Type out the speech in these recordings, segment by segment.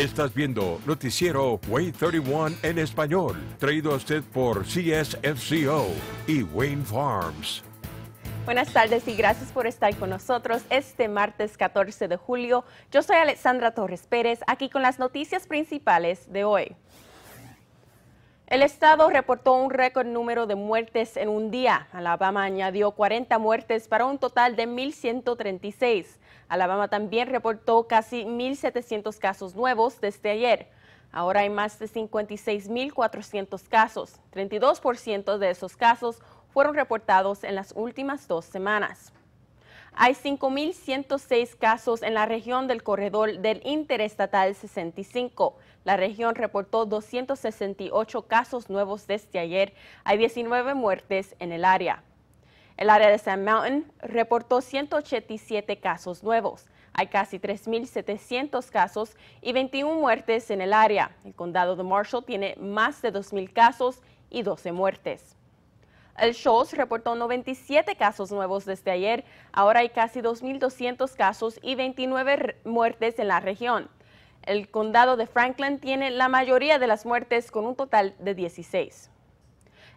Estás viendo Noticiero Way 31 en español, traído a usted por CSFCO y Wayne Farms. Buenas tardes y gracias por estar con nosotros este martes 14 de julio. Yo soy Alexandra Torres Pérez, aquí con las noticias principales de hoy. El estado reportó un récord número de muertes en un día. Alabama añadió 40 muertes para un total de 1.136. Alabama también reportó casi 1.700 casos nuevos desde ayer. Ahora hay más de 56.400 casos. 32% de esos casos fueron reportados en las últimas dos semanas. Hay 5.106 casos en la región del corredor del Interestatal 65. La región reportó 268 casos nuevos desde ayer. Hay 19 muertes en el área. El área de San Mountain reportó 187 casos nuevos. Hay casi 3.700 casos y 21 muertes en el área. El condado de Marshall tiene más de 2.000 casos y 12 muertes. El Shoals reportó 97 casos nuevos desde ayer. Ahora hay casi 2.200 casos y 29 muertes en la región. El condado de Franklin tiene la mayoría de las muertes con un total de 16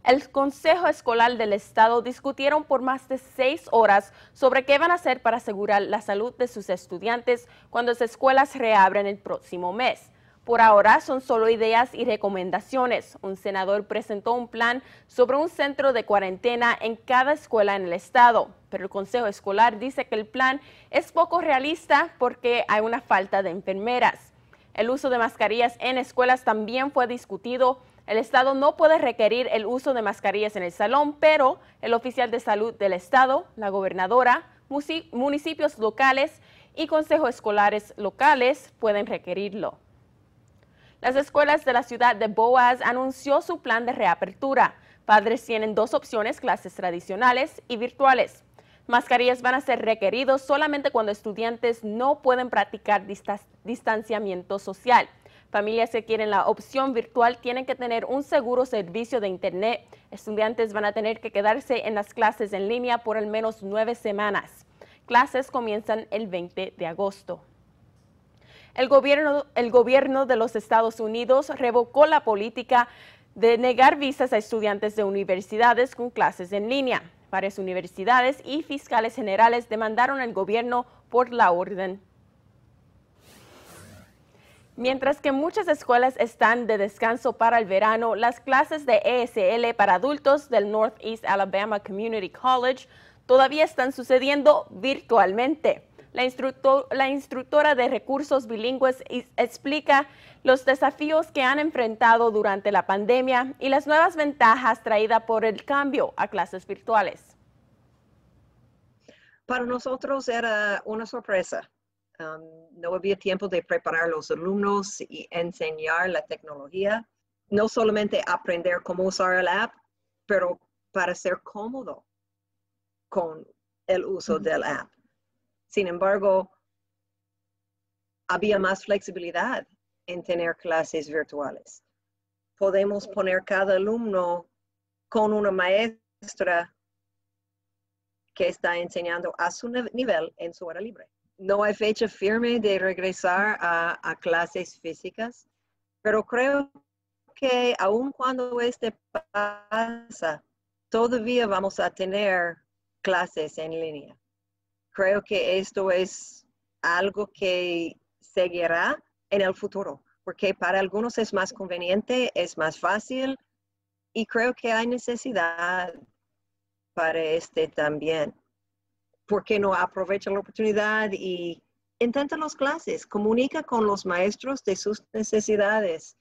el Consejo Escolar del Estado discutieron por más de seis horas sobre qué van a hacer para asegurar la salud de sus estudiantes cuando las escuelas reabren el próximo mes. Por ahora son solo ideas y recomendaciones. Un senador presentó un plan sobre un centro de cuarentena en cada escuela en el estado, pero el Consejo Escolar dice que el plan es poco realista porque hay una falta de enfermeras. El uso de mascarillas en escuelas también fue discutido el Estado no puede requerir el uso de mascarillas en el salón, pero el oficial de salud del Estado, la gobernadora, municipios locales y consejos escolares locales pueden requerirlo. Las escuelas de la ciudad de Boas anunció su plan de reapertura. Padres tienen dos opciones, clases tradicionales y virtuales. Mascarillas van a ser requeridos solamente cuando estudiantes no pueden practicar distanciamiento social. Familias que quieren la opción virtual tienen que tener un seguro servicio de Internet. Estudiantes van a tener que quedarse en las clases en línea por al menos nueve semanas. Clases comienzan el 20 de agosto. El gobierno, el gobierno de los Estados Unidos revocó la política de negar visas a estudiantes de universidades con clases en línea. Varias universidades y fiscales generales demandaron al gobierno por la orden Mientras que muchas escuelas están de descanso para el verano, las clases de ESL para adultos del Northeast Alabama Community College todavía están sucediendo virtualmente. La, instructora de recursos bilingües explica los desafíos que han enfrentado durante la pandemia y las nuevas ventajas traídas por el cambio a clases virtuales. Para nosotros era una sorpresa Um, no había tiempo de preparar a los alumnos y enseñar la tecnología. No solamente aprender cómo usar el app, pero para ser cómodo con el uso del app. Sin embargo, había más flexibilidad en tener clases virtuales. Podemos poner cada alumno con una maestra que está enseñando a su nivel en su hora libre no hay fecha firme de regresar a, clases físicas, pero creo que aun cuando este pasa, todavía vamos a tener clases en línea. Creo que esto es algo que seguirá en el futuro, porque para algunos es más conveniente, es más fácil y creo que hay necesidad para este también. ¿por qué no aprovecha la oportunidad y intenta las clases? Comunica con los maestros de sus necesidades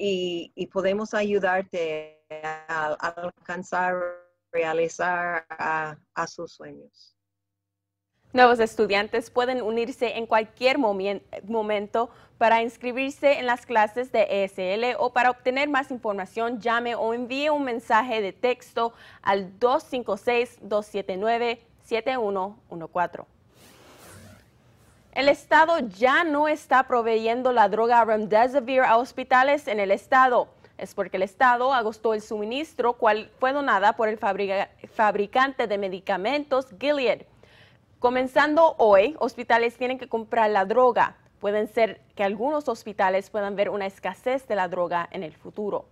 y, podemos ayudarte a, alcanzar, realizar a, sus sueños. Nuevos estudiantes pueden unirse en cualquier momento para inscribirse en las clases de ESL o para obtener más información, llame o envíe un mensaje de texto al 256-279. El Estado ya no está proveyendo la droga Remdesivir a hospitales en el Estado. Es porque el Estado agostó el suministro cual fue donada por el fabricante de medicamentos Gilead. Comenzando hoy, hospitales tienen que comprar la droga. Pueden ser que algunos hospitales puedan ver una escasez de la droga en el futuro.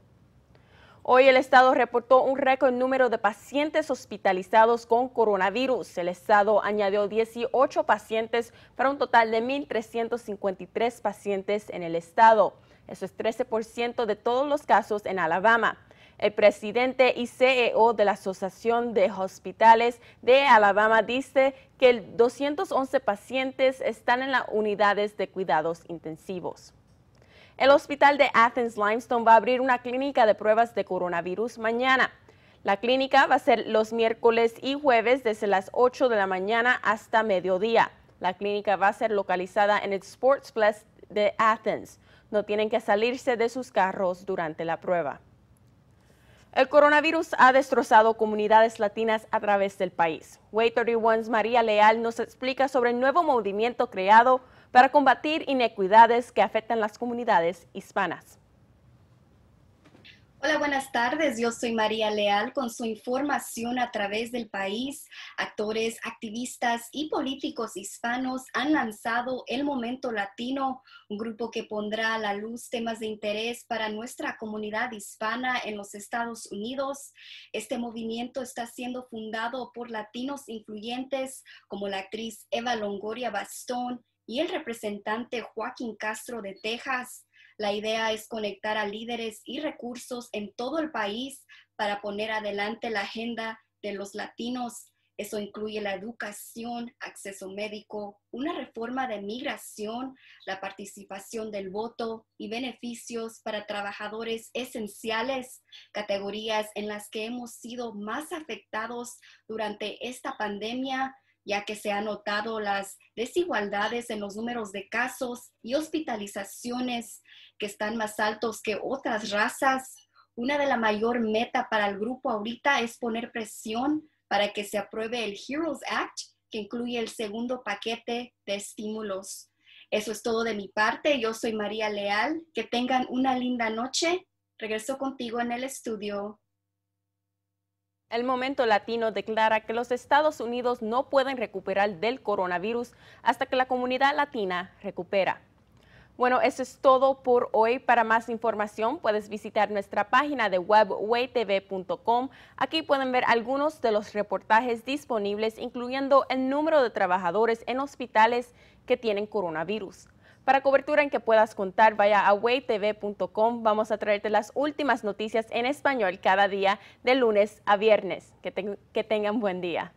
Hoy el Estado reportó un récord número de pacientes hospitalizados con coronavirus. El Estado añadió 18 pacientes para un total de 1.353 pacientes en el Estado. Eso es 13% de todos los casos en Alabama. El presidente y CEO de la Asociación de Hospitales de Alabama dice que 211 pacientes están en las unidades de cuidados intensivos. El hospital de Athens Limestone va a abrir una clínica de pruebas de coronavirus mañana. La clínica va a ser los miércoles y jueves desde las 8 de la mañana hasta mediodía. La clínica va a ser localizada en el Sports Plus de Athens. No tienen que salirse de sus carros durante la prueba. El coronavirus ha destrozado comunidades latinas a través del país. Way 31's María Leal nos explica sobre el nuevo movimiento creado para combatir inequidades que afectan las comunidades hispanas. Hola, buenas tardes. Yo soy María Leal con su información a través del país. Actores, activistas y políticos hispanos han lanzado El Momento Latino, un grupo que pondrá a la luz temas de interés para nuestra comunidad hispana en los Estados Unidos. Este movimiento está siendo fundado por latinos influyentes como la actriz Eva Longoria Bastón y el representante Joaquín Castro de Texas. La idea es conectar a líderes y recursos en todo el país para poner adelante la agenda de los latinos. Eso incluye la educación, acceso médico, una reforma de migración, la participación del voto y beneficios para trabajadores esenciales, categorías en las que hemos sido más afectados durante esta pandemia ya que se han notado las desigualdades en los números de casos y hospitalizaciones que están más altos que otras razas. Una de las mayor meta para el grupo ahorita es poner presión para que se apruebe el Heroes Act, que incluye el segundo paquete de estímulos. Eso es todo de mi parte. Yo soy María Leal. Que tengan una linda noche. Regreso contigo en el estudio. El momento latino declara que los Estados Unidos no pueden recuperar del coronavirus hasta que la comunidad latina recupera. Bueno, eso es todo por hoy. Para más información puedes visitar nuestra página de web waytv.com. Aquí pueden ver algunos de los reportajes disponibles, incluyendo el número de trabajadores en hospitales que tienen coronavirus. Para cobertura en que puedas contar, vaya a waytv.com. Vamos a traerte las últimas noticias en español cada día de lunes a viernes. que tengan buen día.